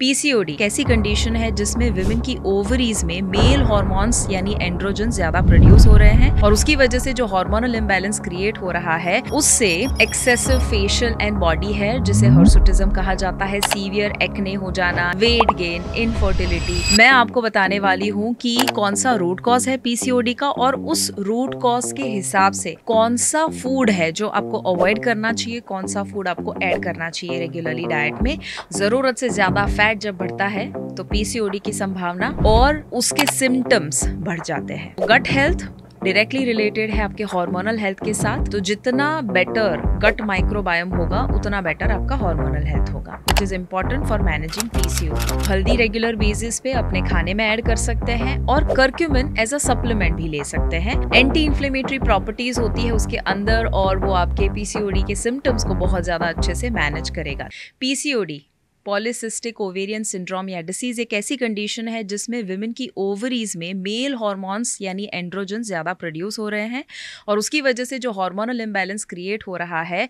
PCOD कैसी condition है जिसमें विमेन की ओवरीज में मेल हॉर्मोन्स यानी एंड्रोजन ज्यादा प्रोड्यूस हो रहे हैं और उसकी वजह से जो हॉर्मोनल इम्बेलेंस क्रिएट हो रहा है उससे excessive facial and body hair जिसे हॉर्सोटिज्म कहा जाता है सीवियर एक्ने हो जाना वेट गेन इनफर्टिलिटी मैं आपको बताने वाली हूँ की कौन सा रूट कॉज है पीसीओडी का और उस रूट कॉज के हिसाब से कौन सा फूड है जो आपको अवॉइड करना चाहिए कौन सा फूड आपको एड करना चाहिए रेगुलरली डाइट में जरूरत से ज्यादा फैट फैट जब बढ़ता है तो पीसीओडी की संभावना और उसके सिम्टम्स बढ़ जाते हैं गट हेल्थ डायरेक्टली रिलेटेड है आपके हार्मोनल हेल्थ के साथ तो जितना बेटर गट माइक्रोबायोम होगा उतना बेटर आपका हार्मोनल हेल्थ होगा which is important for managing PCO हल्दी रेगुलर बेसिस पे अपने खाने में ऐड कर सकते हैं और करक्यूमिन एज अ सप्लीमेंट भी ले सकते हैं एंटी इन्फ्लेमेटरी प्रॉपर्टीज होती है उसके अंदर और वो आपके पीसीओडी के सिम्टम्स को बहुत ज्यादा अच्छे से मैनेज करेगा पीसीओडी पॉलिसिस्टिक ओवेरियन सिंड्रोम या डिसीज़ एक ऐसी कंडीशन है जिसमें विमेन की ओवरीज में मेल हॉर्मोन्स यानी एंड्रोजन ज़्यादा प्रोड्यूस हो रहे हैं और उसकी वजह से जो हार्मोनल इम्बैलेंस क्रिएट हो रहा है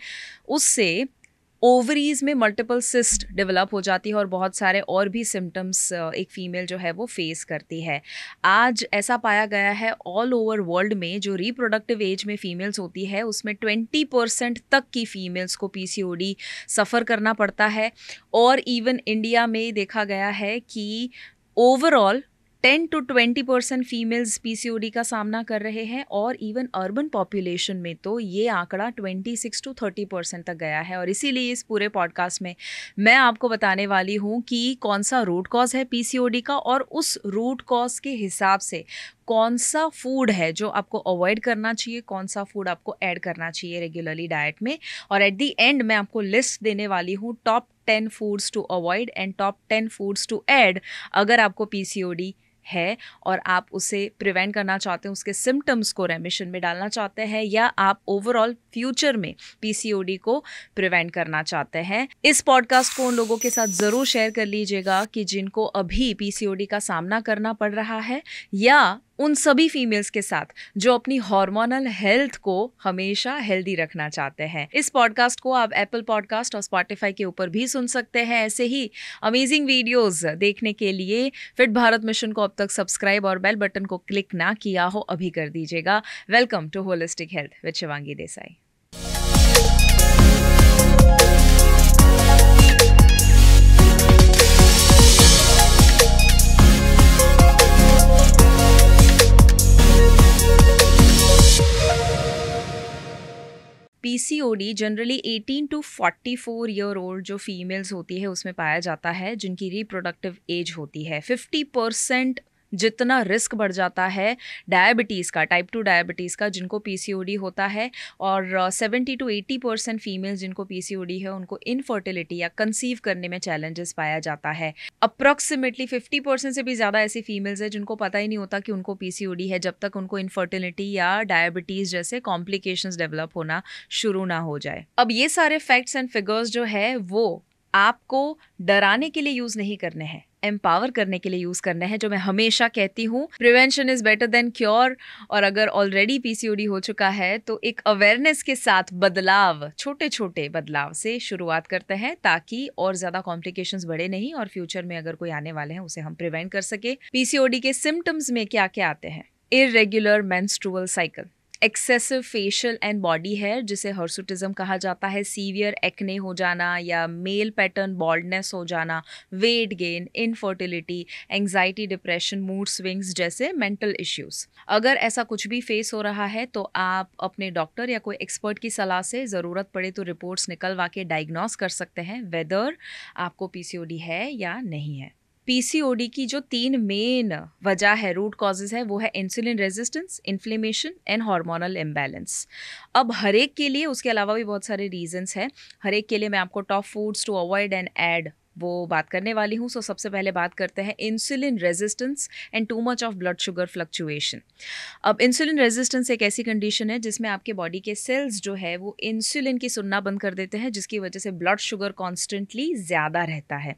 उससे ओवरीज में मल्टीपल सिस्ट डेवलप हो जाती है और बहुत सारे और भी सिम्टम्स एक फ़ीमेल जो है वो फेस करती है आज ऐसा पाया गया है ऑल ओवर वर्ल्ड में जो रिप्रोडक्टिव एज में फ़ीमेल्स होती है उसमें ट्वेंटी परसेंट तक की फ़ीमेल्स को पी सफ़र करना पड़ता है और इवन इंडिया में देखा गया है कि overall ten to twenty percent females PCOD का सामना कर रहे हैं और इवन अर्बन पॉपुलेशन में तो ये आंकड़ा twenty six to thirty percent तक गया है और इसीलिए इस पूरे पॉडकास्ट में मैं आपको बताने वाली हूँ कि कौन सा रूट कॉज है पीसीओडी का और उस रूट कॉज के हिसाब से कौन सा फूड है जो आपको अवॉइड करना चाहिए कौन सा फूड आपको ऐड करना चाहिए रेगुलरली डाइट में और एट दी एंड मैं आपको लिस्ट देने वाली हूँ top ten foods to avoid and top ten foods to add अगर आपको पी है और आप उसे प्रिवेंट करना चाहते हैं उसके सिम्टम्स को रेमिशन में डालना चाहते हैं या आप ओवरऑल फ्यूचर में पीसीओडी को प्रिवेंट करना चाहते हैं इस पॉडकास्ट को उन लोगों के साथ ज़रूर शेयर कर लीजिएगा कि जिनको अभी पीसीओडी का सामना करना पड़ रहा है या उन सभी फीमेल्स के साथ जो अपनी हार्मोनल हेल्थ को हमेशा हेल्दी रखना चाहते हैं इस पॉडकास्ट को आप एप्पल पॉडकास्ट और स्पॉटिफाई के ऊपर भी सुन सकते हैं ऐसे ही अमेजिंग वीडियोस देखने के लिए फिट भारत मिशन को अब तक सब्सक्राइब और बेल बटन को क्लिक ना किया हो अभी कर दीजिएगा welcome to holistic health with Shivangi Desai PCOD generally 18 to 44 year old जो फीमेल्स होती है उसमें पाया जाता है जिनकी रिप्रोडक्टिव एज होती है 50 परसेंट जितना रिस्क बढ़ जाता है डायबिटीज़ का टाइप टू डायबिटीज़ का जिनको पीसीओडी होता है और seventy to eighty percent female जिनको पीसीओडी है उनको इनफर्टिलिटी या कंसीव करने में चैलेंजेस पाया जाता है अप्रॉक्सीमेटली फिफ्टी परसेंट से भी ज़्यादा ऐसी फीमेल्स हैं जिनको पता ही नहीं होता कि उनको पी है जब तक उनको इनफर्टिलिटी या डायबिटीज़ जैसे कॉम्प्लिकेशन डेवलप होना शुरू ना हो जाए अब ये सारे फैक्ट्स एंड फिगर्स जो है वो आपको डराने के लिए यूज़ नहीं करने हैं एम्पावर करने के लिए यूज़ करना है जो मैं हमेशा कहती हूँ prevention is better than cure और अगर ऑलरेडी पी हो चुका है तो एक अवेयरनेस के साथ बदलाव छोटे छोटे बदलाव से शुरुआत करते हैं ताकि और ज़्यादा कॉम्प्लिकेशंस बढ़े नहीं और फ्यूचर में अगर कोई आने वाले हैं उसे हम प्रिवेंट कर सके पीसीओडी के सिम्टम्स में क्या क्या आते हैं irregular menstrual cycle excessive facial and body hair जिसे हर्सुटिज्म कहा जाता है सीवियर एक्ने हो जाना या मेल पैटर्न बॉल्डनेस हो जाना weight gain infertility anxiety depression mood swings जैसे मेंटल इश्यूज अगर ऐसा कुछ भी फेस हो रहा है तो आप अपने डॉक्टर या कोई एक्सपर्ट की सलाह से ज़रूरत पड़े तो रिपोर्ट्स निकलवा के डायग्नोस कर सकते हैं वेदर आपको पीसीओडी है या नहीं है पीसीओडी की जो तीन मेन वजह है रूट कॉजेज है वो है insulin resistance inflammation and hormonal imbalance अब हर एक के लिए उसके अलावा भी बहुत सारे रीजंस हैं हर एक के लिए मैं आपको top foods to avoid and add वो बात करने वाली हूँ सो सबसे पहले बात करते हैं insulin resistance and too much of blood sugar fluctuation अब इंसुलिन रेजिस्टेंस एक ऐसी कंडीशन है जिसमें आपके बॉडी के सेल्स जो है वो इंसुलिन की सुनना बंद कर देते हैं जिसकी वजह से ब्लड शुगर कॉन्स्टेंटली ज़्यादा रहता है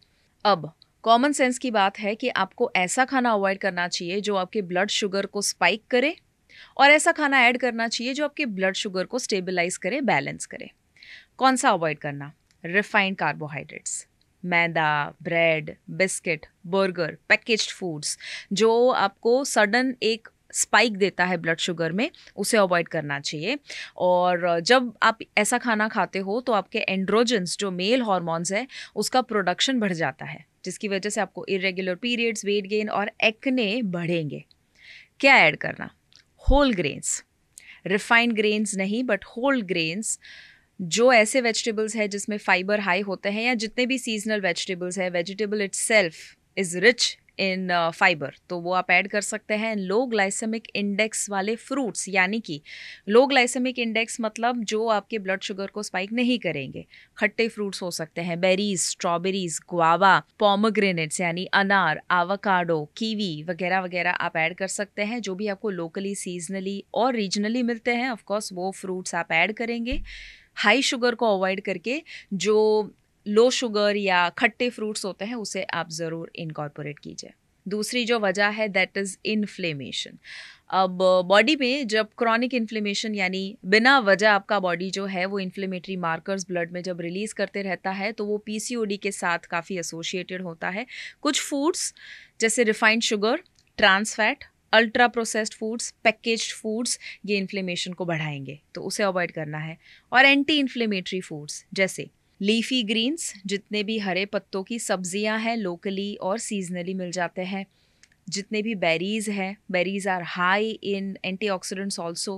अब कॉमन सेंस की बात है कि आपको ऐसा खाना अवॉइड करना चाहिए जो आपके ब्लड शुगर को स्पाइक करे और ऐसा खाना ऐड करना चाहिए जो आपके ब्लड शुगर को स्टेबलाइज करे बैलेंस करे कौन सा अवॉइड करना refined carbohydrates maida bread biscuit burger packaged foods जो आपको सडन एक स्पाइक देता है ब्लड शुगर में उसे अवॉइड करना चाहिए और जब आप ऐसा खाना खाते हो तो आपके एंड्रोजन्स जो मेल हॉर्मोन्स है उसका प्रोडक्शन बढ़ जाता है जिसकी वजह से आपको इरेगुलर पीरियड्स वेट गेन और एक्ने बढ़ेंगे क्या ऐड करना होल ग्रेन्स रिफाइंड ग्रेन्स नहीं बट होल ग्रेन्स जो ऐसे वेजिटेबल्स हैं जिसमें फाइबर हाई होते हैं या जितने भी सीजनल वेजिटेबल्स हैं vegetable itself is rich in fibre तो वो आप ऐड कर सकते हैं लो ग्लाइसेमिक इंडेक्स वाले फ्रूट्स यानी कि लो ग्लाइसेमिक इंडेक्स मतलब जो आपके ब्लड शुगर को स्पाइक नहीं करेंगे खट्टे फ्रूट्स हो सकते हैं बेरीज स्ट्रॉबेरीज गुआवा पॉमोग्रेनेट्स यानी अनार आवाकाडो कीवी वगैरह वगैरह आप ऐड कर सकते हैं जो भी आपको लोकली सीजनली और रीजनली मिलते हैं ऑफकोर्स वो फ्रूट्स आप ऐड करेंगे हाई शुगर को अवॉइड करके जो लो शुगर या खट्टे फ्रूट्स होते हैं उसे आप ज़रूर इनकॉर्पोरेट कीजिए दूसरी जो वजह है दैट इज़ इन्फ्लेमेशन अब बॉडी में जब क्रॉनिक इन्फ्लेमेशन यानी बिना वजह आपका बॉडी जो है वो इन्फ्लेमेटरी मार्कर्स ब्लड में जब रिलीज़ करते रहता है तो वो पीसीओडी के साथ काफ़ी एसोशिएटेड होता है कुछ फूड्स जैसे refined sugar trans fat ultra processed foods package foods ये इन्फ्लेमेशन को बढ़ाएंगे तो उसे अवॉइड करना है और एंटी इन्फ्लेमेटरी फूड्स जैसे लीफी ग्रीन्स जितने भी हरे पत्तों की सब्जियां हैं लोकली और सीजनली मिल जाते हैं जितने भी बेरीज हैं berries are high in antioxidants also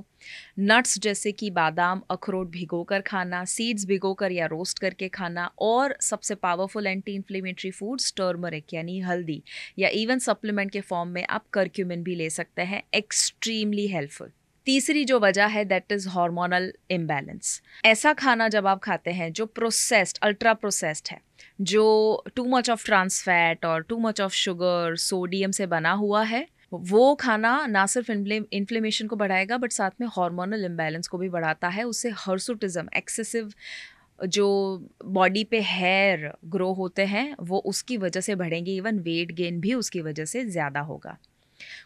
nuts जैसे कि बादाम अखरोट भिगो कर खाना सीड्स भिगो कर या रोस्ट करके खाना और सबसे powerful anti inflammatory foods turmeric यानी हल्दी या इवन सप्लीमेंट के फॉर्म में आप करक्यूमिन भी ले सकते हैं एक्सट्रीमली हेल्पफुल तीसरी जो वजह है दैट इज़ हार्मोनल इम्बैलेंस ऐसा खाना जब आप खाते हैं जो प्रोसेस्ड अल्ट्रा प्रोसेस्ड है जो too much of trans fat और too much of sugar sodium से बना हुआ है वो खाना ना सिर्फ इन्फ्लेमेशन को बढ़ाएगा बट साथ में हार्मोनल इम्बैलेंस को भी बढ़ाता है उससे हर्सुटिज्म एक्सेसिव जो बॉडी पे हेयर ग्रो होते हैं वो उसकी वजह से बढ़ेंगे इवन वेट गेन भी उसकी वजह से ज़्यादा होगा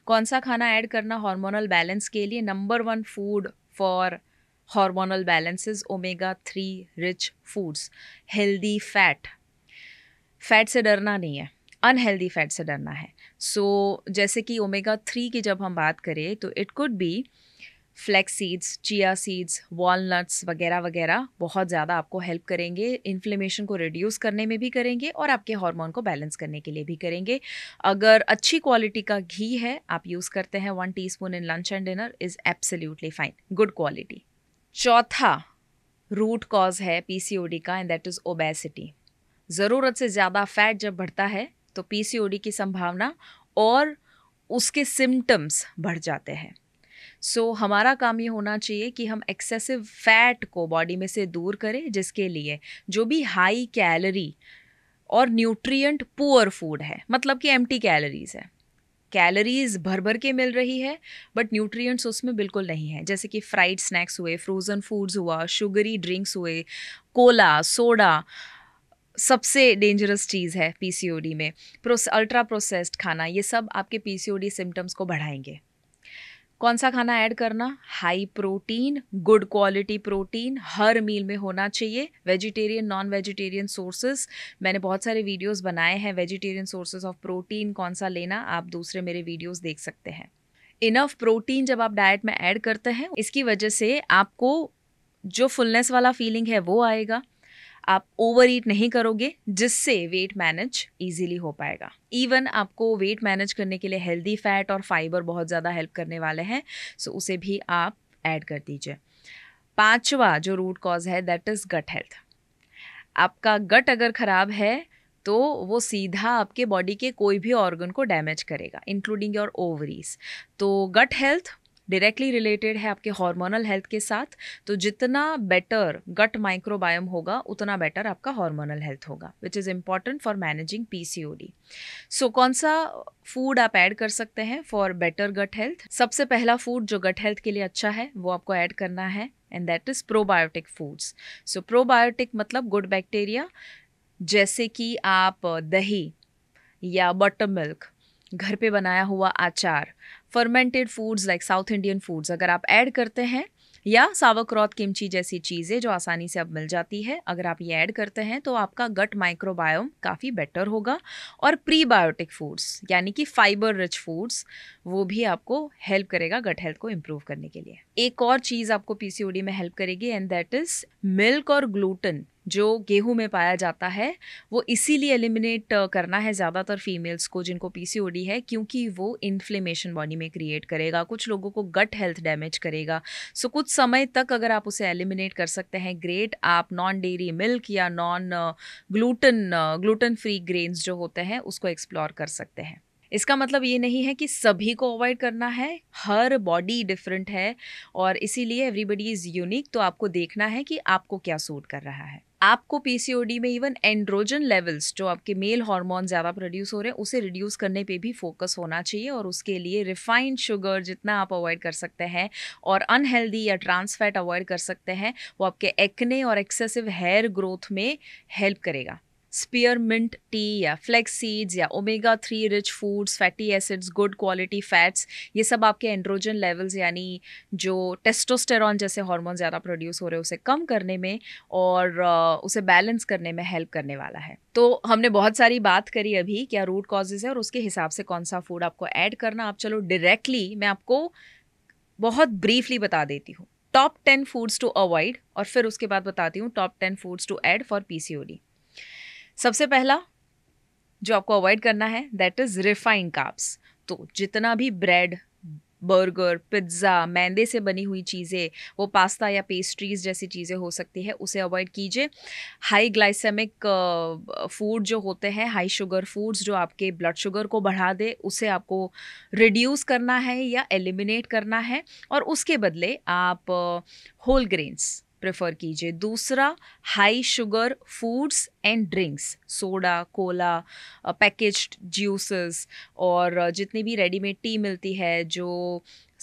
कौन सा खाना ऐड करना हार्मोनल बैलेंस के लिए number one food for hormonal balance omega three rich foods healthy fat fat से डरना नहीं है अनहेल्दी फैट से डरना है सो so, जैसे कि ओमेगा थ्री की जब हम बात करें तो it could be flax seeds chia seeds walnuts वगैरह वगैरह बहुत ज़्यादा आपको हेल्प करेंगे इन्फ्लेमेशन को रिड्यूस करने में भी करेंगे और आपके हार्मोन को बैलेंस करने के लिए भी करेंगे अगर अच्छी क्वालिटी का घी है आप यूज़ करते हैं one T in lunch and dinner is absolutely fine good quality चौथा रूट कॉज है पी का एंड दैट इज़ ओबेसिटी ज़रूरत से ज़्यादा फैट जब बढ़ता है तो पी की संभावना और उसके सिम्टम्स बढ़ जाते हैं सो so, हमारा काम ये होना चाहिए कि हम एक्सेसिव फैट को बॉडी में से दूर करें जिसके लिए जो भी हाई कैलरी और न्यूट्रिएंट पुअर फूड है मतलब कि एम्प्टी कैलरीज है कैलरीज भर भर के मिल रही है बट न्यूट्रिएंट्स उसमें बिल्कुल नहीं है जैसे कि फ्राइड स्नैक्स हुए फ्रोज़न फूड्स हुआ शुगरी ड्रिंक्स हुए कोला सोडा सबसे डेंजरस चीज़ है पीसीओडी में प्रोस अल्ट्रा प्रोसेस्ड खाना ये सब आपके पीसीओडी सिम्टम्स को बढ़ाएंगे कौन सा खाना ऐड करना high protein good quality protein हर मील में होना चाहिए वेजिटेरियन नॉन वेजिटेरियन सोर्सेज मैंने बहुत सारे वीडियोस बनाए हैं वेजिटेरियन सोर्सेज ऑफ प्रोटीन कौन सा लेना आप दूसरे मेरे वीडियोस देख सकते हैं इनफ प्रोटीन जब आप डाइट में ऐड करते हैं इसकी वजह से आपको जो फुलनेस वाला फीलिंग है वो आएगा आप ओवर ईट नहीं करोगे जिससे वेट मैनेज इजीली हो पाएगा इवन आपको वेट मैनेज करने के लिए हेल्दी फैट और फाइबर बहुत ज़्यादा हेल्प करने वाले हैं सो उसे भी आप ऐड कर दीजिए पांचवा जो रूट कॉज है दैट इज़ गट हेल्थ आपका गट अगर ख़राब है तो वो सीधा आपके बॉडी के कोई भी ऑर्गन को डैमेज करेगा इंक्लूडिंग योर ओवरीज तो गट हेल्थ डायरेक्टली रिलेटेड है आपके हार्मोनल हेल्थ के साथ तो जितना बेटर गट माइक्रोबायोम होगा उतना बेटर आपका हार्मोनल हेल्थ होगा which is important for managing P C O D so कौन सा फूड आप ऐड कर सकते हैं फॉर बेटर गट हेल्थ सबसे पहला फूड जो गट हेल्थ के लिए अच्छा है वो आपको ऐड करना है and that is probiotic foods so probiotic मतलब गुड बैक्टीरिया जैसे कि आप दही या बटर मिल्क घर पे बनाया हुआ आचार fermented foods like South Indian foods अगर आप ऐड करते हैं या सावक्रॉत किमची जैसी चीज़ें जो आसानी से अब मिल जाती है अगर आप ये ऐड करते हैं तो आपका गट माइक्रोबायोम काफ़ी बेटर होगा और प्रीबायोटिक फूड्स यानी कि फाइबर रिच फूड्स वो भी आपको हेल्प करेगा गट हेल्थ को इम्प्रूव करने के लिए एक और चीज़ आपको पीसीओडी में हेल्प करेगी एंड दैट इज़ मिल्क और ग्लूटन जो गेहूं में पाया जाता है वो इसीलिए एलिमिनेट uh, करना है ज़्यादातर फीमेल्स को जिनको पीसीओडी है क्योंकि वो इन्फ्लेमेशन बॉडी में क्रिएट करेगा कुछ लोगों को गट हेल्थ डैमेज करेगा सो so, कुछ समय तक अगर आप उसे एलिमिनेट कर सकते हैं ग्रेट आप नॉन डेरी मिल्क या non gluten gluten free grains जो होते हैं उसको एक्सप्लोर कर सकते हैं इसका मतलब ये नहीं है कि सभी को अवॉइड करना है हर बॉडी डिफरेंट है और इसीलिए एवरीबडी इज़ यूनिक तो आपको देखना है कि आपको क्या सूट कर रहा है आपको पीसीओडी में इवन एंड्रोजन लेवल्स जो आपके मेल हार्मोन ज़्यादा प्रोड्यूस हो रहे हैं उसे रिड्यूस करने पे भी फोकस होना चाहिए और उसके लिए रिफाइंड शुगर जितना आप अवॉइड कर सकते हैं और अनहेल्दी या ट्रांस फैट अवॉइड कर सकते हैं वो आपके एक्ने और एक्सेसिव हेयर ग्रोथ में हेल्प करेगा स्पीयरमिंट टी या फ्लेक्स सीड्स या omega three rich foods fatty acids good quality fats ये सब आपके एंड्रोजन लेवल्स यानी जो टेस्टोस्टेरॉन जैसे हार्मोन ज़्यादा प्रोड्यूस हो रहे हैं उसे कम करने में और उसे बैलेंस करने में हेल्प करने वाला है तो हमने बहुत सारी बात करी अभी क्या रूट कॉजेज़ है और उसके हिसाब से कौन सा फूड आपको ऐड करना आप चलो डायरेक्टली मैं आपको बहुत ब्रीफली बता देती हूँ top ten foods to avoid और फिर उसके बाद बताती हूँ top ten foods to add for P सबसे पहला जो आपको अवॉइड करना है दैट इज़ रिफाइंड काप्स तो जितना भी ब्रेड बर्गर पिज्ज़ा मैदे से बनी हुई चीज़ें वो पास्ता या पेस्ट्रीज जैसी चीज़ें हो सकती है उसे अवॉइड कीजिए हाई ग्लाइसेमिक फूड जो होते हैं हाई शुगर फूड्स जो आपके ब्लड शुगर को बढ़ा दे उसे आपको रिड्यूस करना है या एलिमिनेट करना है और उसके बदले आप होल uh, ग्रेन्स प्रेफर कीजिए दूसरा high sugar foods and drinks soda cola packaged juices और uh, जितनी भी रेडीमेड टी मिलती है जो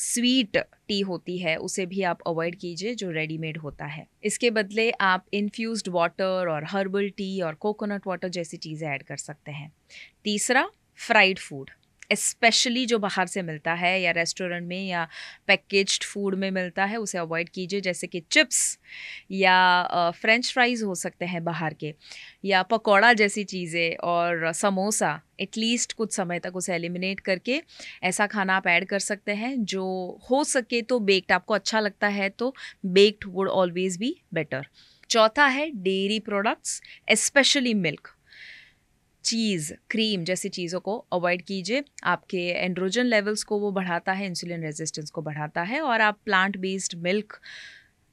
स्वीट टी होती है उसे भी आप अवॉइड कीजिए जो रेडीमेड होता है इसके बदले आप इन्फ्यूज़ वाटर और हर्बल टी और कोकोनट वाटर जैसी चीज़ें ऐड कर सकते हैं तीसरा फ्राइड फूड स्पेशली जो बाहर से मिलता है या रेस्टोरेंट में या पैकेज फूड में मिलता है उसे अवॉइड कीजिए जैसे कि चिप्स या फ्रेंच फ्राइज हो सकते हैं बाहर के या पकौड़ा जैसी चीज़ें और समोसा एटलीस्ट कुछ समय तक उसे एलिमिनेट करके ऐसा खाना आप ऐड कर सकते हैं जो हो सके तो बेक्ड आपको अच्छा लगता है तो baked would always be better चौथा है dairy products specially milk cheese cream जैसी चीज़ों को अवॉइड कीजिए आपके एंड्रोजन लेवल्स को वो बढ़ाता है इंसुलिन रेजिस्टेंस को बढ़ाता है और आप plant based milk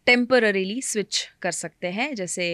temporarily switch कर सकते हैं जैसे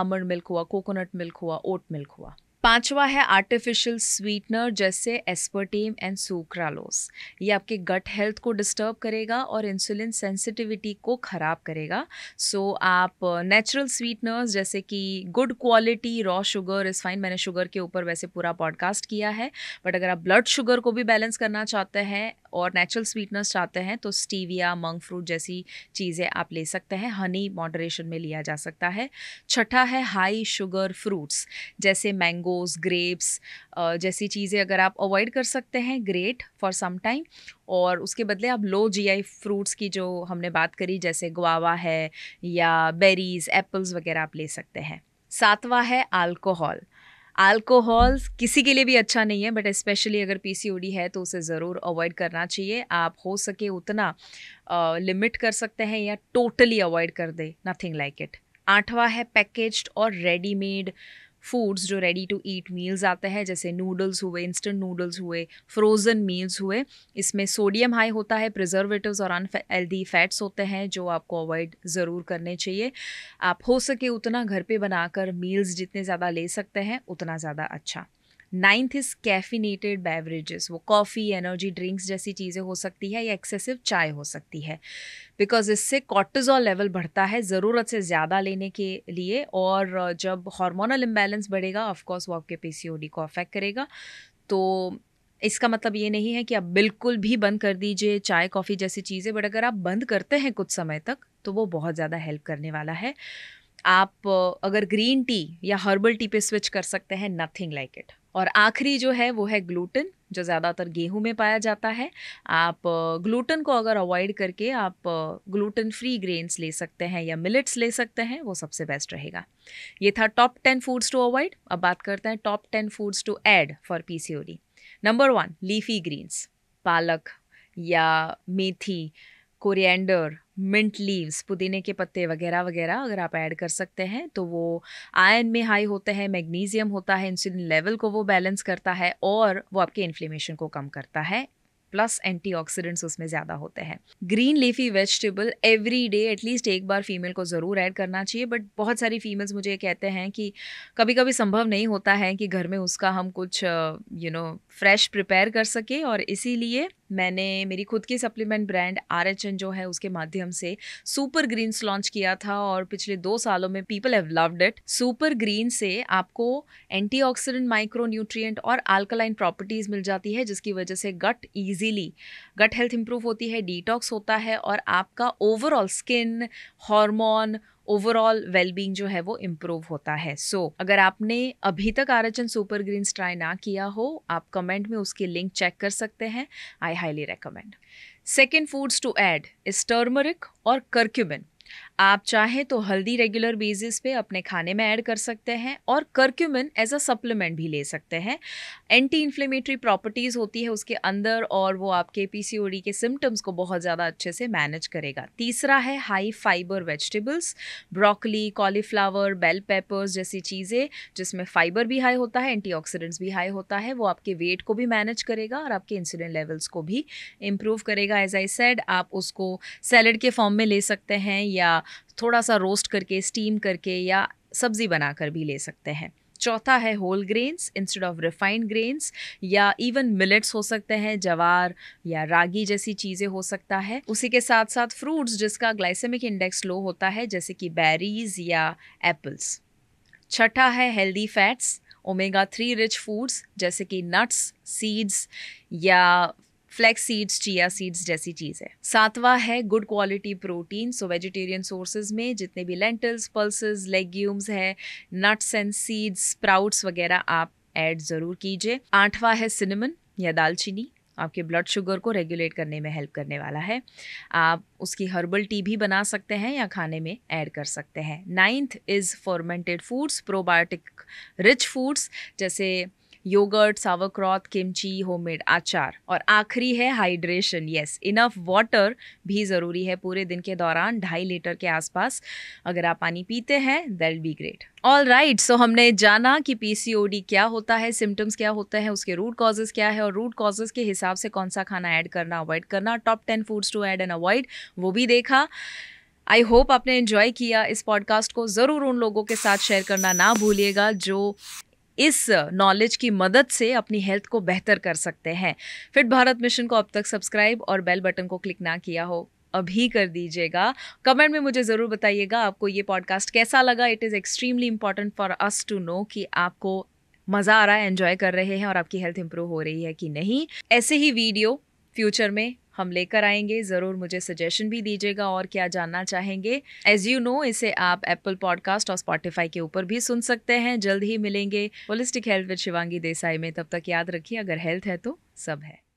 आमंड मिल्क हुआ कोकोनट मिल्क हुआ ओट मिल्क हुआ पांचवा है आर्टिफिशियल स्वीटनर जैसे एस्पर्टेम एंड सुक्रालोस ये आपके गट हेल्थ को डिस्टर्ब करेगा और इंसुलिन सेंसिटिविटी को ख़राब करेगा सो so, आप नेचुरल uh, स्वीटनर्स जैसे कि good quality raw sugar is fine मैंने शुगर के ऊपर वैसे पूरा पॉडकास्ट किया है बट अगर आप ब्लड शुगर को भी बैलेंस करना चाहते हैं और नेचुरल स्वीटनर्स चाहते हैं तो स्टीविया मंग फ्रूट जैसी चीज़ें आप ले सकते हैं हनी मॉडरेशन में लिया जा सकता है छठा है हाई शुगर फ्रूट्स जैसे मैंगो मैंगोज ग्रेप्स जैसी चीज़ें अगर आप अवॉइड कर सकते हैं ग्रेट फॉर सम टाइम और उसके बदले आप लो जीआई फ्रूट्स की जो हमने बात करी जैसे गुआवा है या बेरीज एप्पल्स वगैरह आप ले सकते हैं सातवां है अल्कोहल अल्कोहल किसी के लिए भी अच्छा नहीं है बट स्पेशली अगर पीसीओडी है तो उसे ज़रूर अवॉइड करना चाहिए आप हो सके उतना लिमिट uh, कर सकते हैं या टोटली अवॉइड कर दे नथिंग लाइक इट आठवां है पैकेज्ड और रेडीमेड फूड्स जो रेडी टू ईट मील्स आते हैं जैसे नूडल्स हुए इंस्टेंट नूडल्स हुए फ्रोज़न मील्स हुए इसमें सोडियम हाई होता है प्रिजर्वेटिव और अन हेल्दी फैट्स होते हैं जो आपको अवॉइड ज़रूर करने चाहिए आप हो सके उतना घर पे बनाकर मील्स जितने ज़्यादा ले सकते हैं उतना ज़्यादा अच्छा नाइन्थ इज कैफिनेटेड बेवरेजेस वो कॉफ़ी एनर्जी ड्रिंक्स जैसी चीज़ें हो सकती है या एक्सेसिव चाय हो सकती है बिकॉज इससे कॉटिजॉल लेवल बढ़ता है ज़रूरत से ज़्यादा लेने के लिए और जब हार्मोनल इम्बेलेंस बढ़ेगा ऑफकोर्स वो आपके पी सी ओ डी को अफेक्ट करेगा तो इसका मतलब ये नहीं है कि आप बिल्कुल भी बंद कर दीजिए चाय कॉफ़ी जैसी चीज़ें बट अगर आप बंद करते हैं कुछ समय तक तो वो बहुत ज़्यादा हेल्प करने वाला है आप अगर ग्रीन टी या हर्बल टी पे स्विच कर सकते हैं नथिंग लाइक इट और आखिरी जो है वो है ग्लूटन जो ज़्यादातर गेहूं में पाया जाता है आप ग्लूटन को अगर अवॉइड करके आप ग्लूटन फ्री ग्रेन्स ले सकते हैं या मिलेट्स ले सकते हैं वो सबसे बेस्ट रहेगा ये था top ten foods to avoid अब बात करते हैं top ten foods to add for PCOD number one leafy greens पालक या मेथी कोरिएंडर मिंट लीव्स पुदीने के पत्ते वगैरह वगैरह अगर आप ऐड कर सकते हैं तो वो आयन में हाई होते हैं मैग्नीशियम होता है इंसुलिन लेवल को वो बैलेंस करता है और वो आपके इन्फ्लेमेशन को कम करता है प्लस एंटीऑक्सीडेंट्स उसमें ज़्यादा होते हैं green leafy vegetable every day at least एक बार फीमेल को ज़रूर ऐड करना चाहिए बट बहुत सारी फीमेल्स मुझे कहते हैं कि कभी कभी संभव नहीं होता है कि घर में उसका हम कुछ यू नो फ्रेश प्रिपेयर कर सके और इसीलिए मैंने मेरी खुद की supplement brand R H N जो है उसके माध्यम से सुपर ग्रीन्स लॉन्च किया था और पिछले दो सालों में people have loved it super green से आपको एंटीऑक्सीडेंट माइक्रो न्यूट्रिएंट और अल्कलाइन प्रॉपर्टीज मिल जाती है जिसकी वजह से gut easily gut health improve होती है डिटॉक्स होता है और आपका overall skin hormone overall wellbeing जो है वो इम्प्रूव होता है सो so, अगर आपने अभी तक आरचन सुपर ग्रीन ट्राई ना किया हो आप कमेंट में उसकी लिंक चेक कर सकते हैं I highly recommend second foods to add is turmeric और करक्यूबिन आप चाहें तो हल्दी रेगुलर बेसिस पे अपने खाने में ऐड कर सकते हैं और करक्यूमिन एज अ सप्लीमेंट भी ले सकते हैं एंटी इन्फ्लेमेटरी प्रॉपर्टीज़ होती है उसके अंदर और वो आपके पीसीओडी के सिम्टम्स को बहुत ज़्यादा अच्छे से मैनेज करेगा तीसरा है high fibre vegetables broccoli cauliflower bell peppers जैसी चीज़ें जिसमें फाइबर भी हाई होता है एंटी भी हाई होता है वो आपके वेट को भी मैनेज करेगा और आपके इंसुलिन लेवल्स को भी इम्प्रूव करेगा एज आई सेड आप उसको सैलड के फॉर्म में ले सकते हैं या थोड़ा सा रोस्ट करके स्टीम करके या सब्ज़ी बनाकर भी ले सकते हैं चौथा है whole grains instead of refined grains या इवन मिलेट्स हो सकते हैं जवार या रागी जैसी चीज़ें हो सकता है उसी के साथ साथ फ्रूट्स जिसका ग्लाइसेमिक इंडेक्स लो होता है जैसे कि बेरीज या एप्पल्स छठा है healthy fats omega three rich foods जैसे कि नट्स सीड्स या फ्लैक्स सीड्स चिया सीड्स जैसी चीज़ है सातवां है good quality protein so vegetarian sources में जितने भी लेंटल्स पल्सेस लेग्यूम्स है नट्स एंड सीड्स स्प्राउट्स वगैरह आप ऐड ज़रूर कीजिए आठवां है सिनेमन या दालचीनी आपके ब्लड शुगर को रेगुलेट करने में हेल्प करने वाला है आप उसकी हर्बल टी भी बना सकते हैं या खाने में ऐड कर सकते हैं ninth is fermented foods probiotic rich foods जैसे योगर्ट सावक्रॉथ किमची होममेड आचार और आखिरी है हाइड्रेशन यस इनफ वाटर भी ज़रूरी है पूरे दिन के दौरान ढाई लीटर के आसपास अगर आप पानी पीते हैं that be great all right so हमने जाना कि पीसीओडी क्या होता है सिम्टम्स क्या होते हैं उसके रूट कॉजेज क्या है और रूट कॉजेज के हिसाब से कौन सा खाना ऐड करना अवॉइड करना top ten foods to add and avoid वो भी देखा आई होप आपने इन्जॉय किया इस पॉडकास्ट को ज़रूर उन लोगों के साथ शेयर करना ना भूलिएगा जो इस नॉलेज की मदद से अपनी हेल्थ को बेहतर कर सकते हैं फिट भारत मिशन को अब तक सब्सक्राइब और बेल बटन को क्लिक ना किया हो अभी कर दीजिएगा कमेंट में मुझे ज़रूर बताइएगा आपको ये पॉडकास्ट कैसा लगा it is extremely important for us to know कि आपको मज़ा आ रहा है एंजॉय कर रहे हैं और आपकी हेल्थ इंप्रूव हो रही है कि नहीं ऐसे ही वीडियो फ्यूचर में हम लेकर आएंगे ज़रूर मुझे सजेशन भी दीजिएगा और क्या जानना चाहेंगे एज यू नो इसे आप एप्पल पॉडकास्ट और स्पॉटिफाई के ऊपर भी सुन सकते हैं जल्द ही मिलेंगे holistic health with Shivangi Desai में तब तक याद रखिए अगर हेल्थ है तो सब है